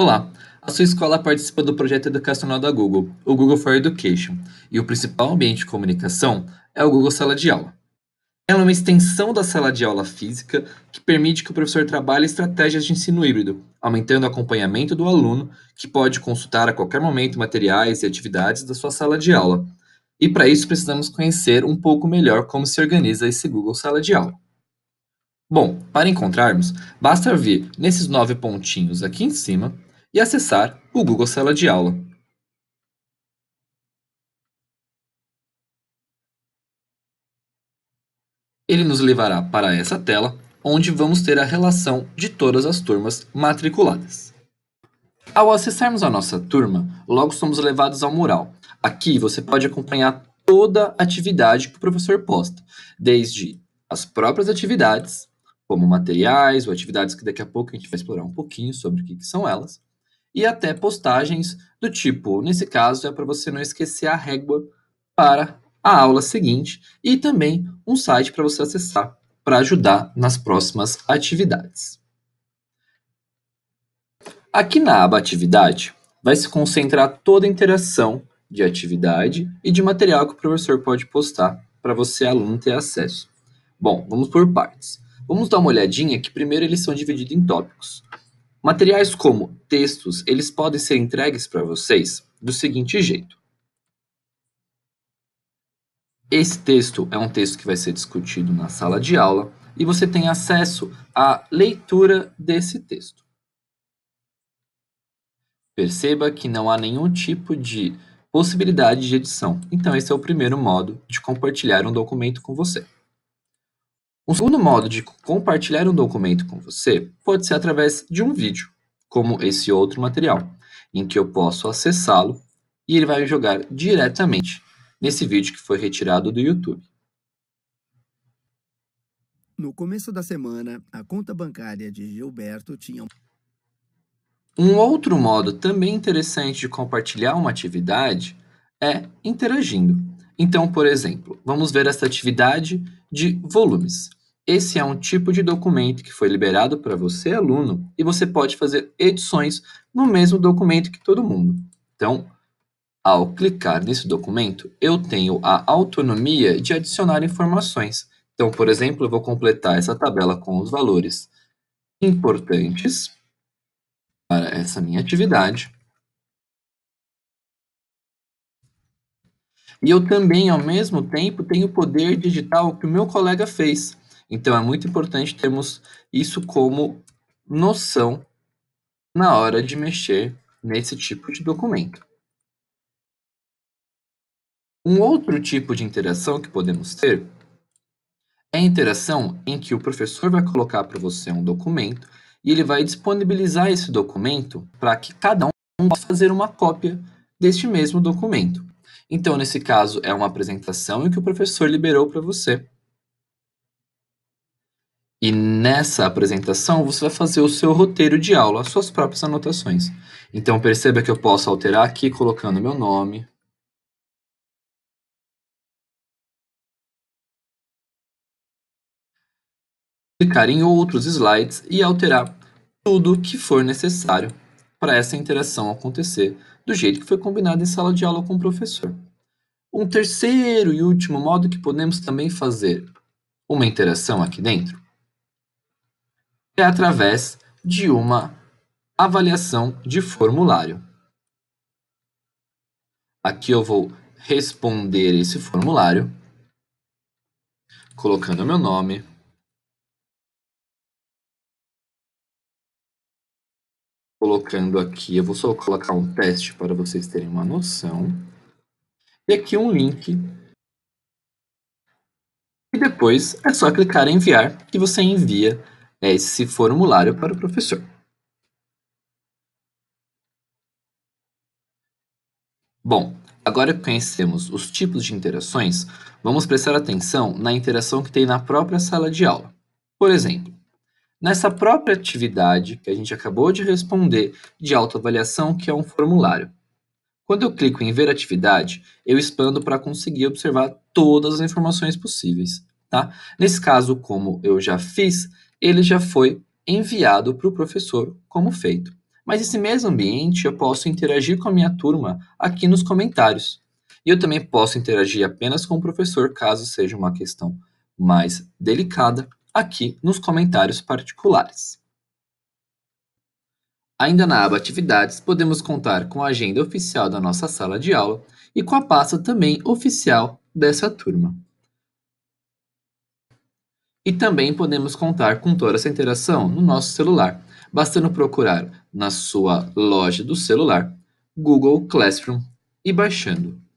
Olá, a sua escola participa do projeto educacional da Google, o Google for Education, e o principal ambiente de comunicação é o Google Sala de Aula. Ela é uma extensão da sala de aula física que permite que o professor trabalhe estratégias de ensino híbrido, aumentando o acompanhamento do aluno, que pode consultar a qualquer momento materiais e atividades da sua sala de aula. E para isso precisamos conhecer um pouco melhor como se organiza esse Google Sala de Aula. Bom, para encontrarmos, basta vir nesses nove pontinhos aqui em cima e acessar o Google Sala de Aula. Ele nos levará para essa tela, onde vamos ter a relação de todas as turmas matriculadas. Ao acessarmos a nossa turma, logo somos levados ao mural. Aqui você pode acompanhar toda a atividade que o professor posta, desde as próprias atividades, como materiais ou atividades que daqui a pouco a gente vai explorar um pouquinho sobre o que, que são elas, e até postagens do tipo, nesse caso é para você não esquecer a régua para a aula seguinte e também um site para você acessar para ajudar nas próximas atividades. Aqui na aba Atividade, vai se concentrar toda a interação de atividade e de material que o professor pode postar para você, aluno, ter acesso. Bom, vamos por partes. Vamos dar uma olhadinha que primeiro eles são divididos em tópicos. Materiais como textos, eles podem ser entregues para vocês do seguinte jeito. Esse texto é um texto que vai ser discutido na sala de aula e você tem acesso à leitura desse texto. Perceba que não há nenhum tipo de possibilidade de edição. Então, esse é o primeiro modo de compartilhar um documento com você. Um segundo modo de compartilhar um documento com você pode ser através de um vídeo, como esse outro material, em que eu posso acessá-lo e ele vai jogar diretamente nesse vídeo que foi retirado do YouTube. No começo da semana, a conta bancária de Gilberto tinha. Um outro modo também interessante de compartilhar uma atividade é interagindo. Então, por exemplo, vamos ver essa atividade de volumes. Esse é um tipo de documento que foi liberado para você, aluno, e você pode fazer edições no mesmo documento que todo mundo. Então, ao clicar nesse documento, eu tenho a autonomia de adicionar informações. Então, por exemplo, eu vou completar essa tabela com os valores importantes para essa minha atividade. E eu também, ao mesmo tempo, tenho o poder digital que o meu colega fez. Então é muito importante termos isso como noção na hora de mexer nesse tipo de documento. Um outro tipo de interação que podemos ter é a interação em que o professor vai colocar para você um documento e ele vai disponibilizar esse documento para que cada um possa fazer uma cópia deste mesmo documento. Então, nesse caso, é uma apresentação em que o professor liberou para você e nessa apresentação, você vai fazer o seu roteiro de aula, as suas próprias anotações. Então, perceba que eu posso alterar aqui colocando meu nome, clicar em outros slides e alterar tudo que for necessário para essa interação acontecer do jeito que foi combinado em sala de aula com o professor. Um terceiro e último modo que podemos também fazer uma interação aqui dentro é através de uma avaliação de formulário. Aqui eu vou responder esse formulário, colocando meu nome, colocando aqui, eu vou só colocar um teste para vocês terem uma noção. E aqui um link. E depois é só clicar em enviar que você envia é esse formulário para o professor. Bom, agora que conhecemos os tipos de interações, vamos prestar atenção na interação que tem na própria sala de aula. Por exemplo, nessa própria atividade que a gente acabou de responder de autoavaliação, que é um formulário. Quando eu clico em ver atividade, eu expando para conseguir observar todas as informações possíveis, tá? Nesse caso, como eu já fiz, ele já foi enviado para o professor como feito. Mas esse mesmo ambiente eu posso interagir com a minha turma aqui nos comentários. E eu também posso interagir apenas com o professor caso seja uma questão mais delicada aqui nos comentários particulares. Ainda na aba Atividades, podemos contar com a agenda oficial da nossa sala de aula e com a pasta também oficial dessa turma. E também podemos contar com toda essa interação no nosso celular, bastando procurar na sua loja do celular Google Classroom e baixando.